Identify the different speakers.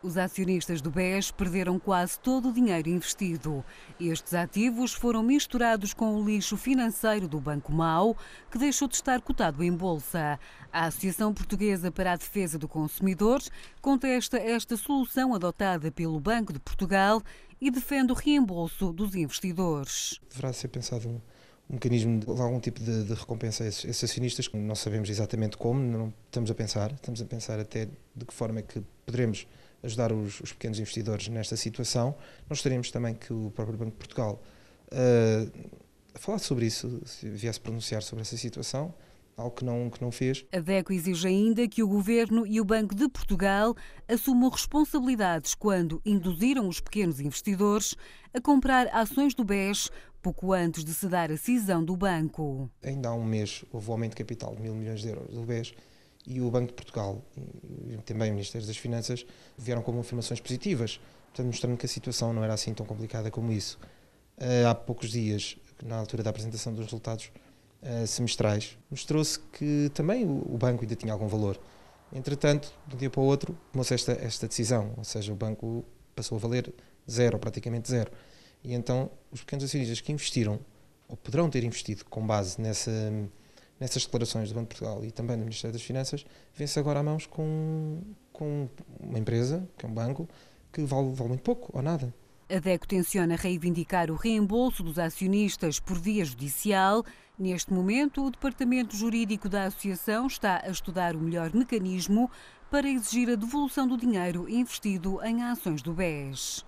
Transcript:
Speaker 1: Os acionistas do BES perderam quase todo o dinheiro investido. Estes ativos foram misturados com o lixo financeiro do Banco Mau, que deixou de estar cotado em bolsa. A Associação Portuguesa para a Defesa do Consumidor contesta esta solução adotada pelo Banco de Portugal e defende o reembolso dos investidores.
Speaker 2: Deverá ser pensado um mecanismo de algum tipo de, de recompensa a esses, esses acionistas. Não sabemos exatamente como, não estamos a pensar, estamos a pensar até de que forma é que poderemos ajudar os, os pequenos investidores nesta situação. Nós gostaríamos também que o próprio Banco de Portugal uh, ah, falasse sobre isso, se viesse pronunciar sobre essa situação algo que não, que não fez.
Speaker 1: A DECO exige ainda que o Governo e o Banco de Portugal assumam responsabilidades quando induziram os pequenos investidores a comprar ações do BES pouco antes de se dar a cisão do banco.
Speaker 2: Ainda há um mês houve um aumento de capital de mil milhões de euros do BES e o Banco de Portugal e também o Ministério das Finanças vieram como afirmações positivas, portanto mostrando que a situação não era assim tão complicada como isso. Ah, há poucos dias, na altura da apresentação dos resultados ah, semestrais, mostrou-se que também o banco ainda tinha algum valor. Entretanto, de um dia para o outro, tomou-se esta, esta decisão, ou seja, o banco passou a valer zero, praticamente zero. E então os pequenos acionistas que investiram, ou poderão ter investido com base nessa, nessas declarações do Banco de Portugal e também do Ministério das Finanças, vêm-se agora a mãos com, com uma empresa, que é um banco, que vale, vale muito pouco ou nada.
Speaker 1: A DECO tenciona reivindicar o reembolso dos acionistas por via judicial. Neste momento, o departamento jurídico da associação está a estudar o melhor mecanismo para exigir a devolução do dinheiro investido em ações do BES.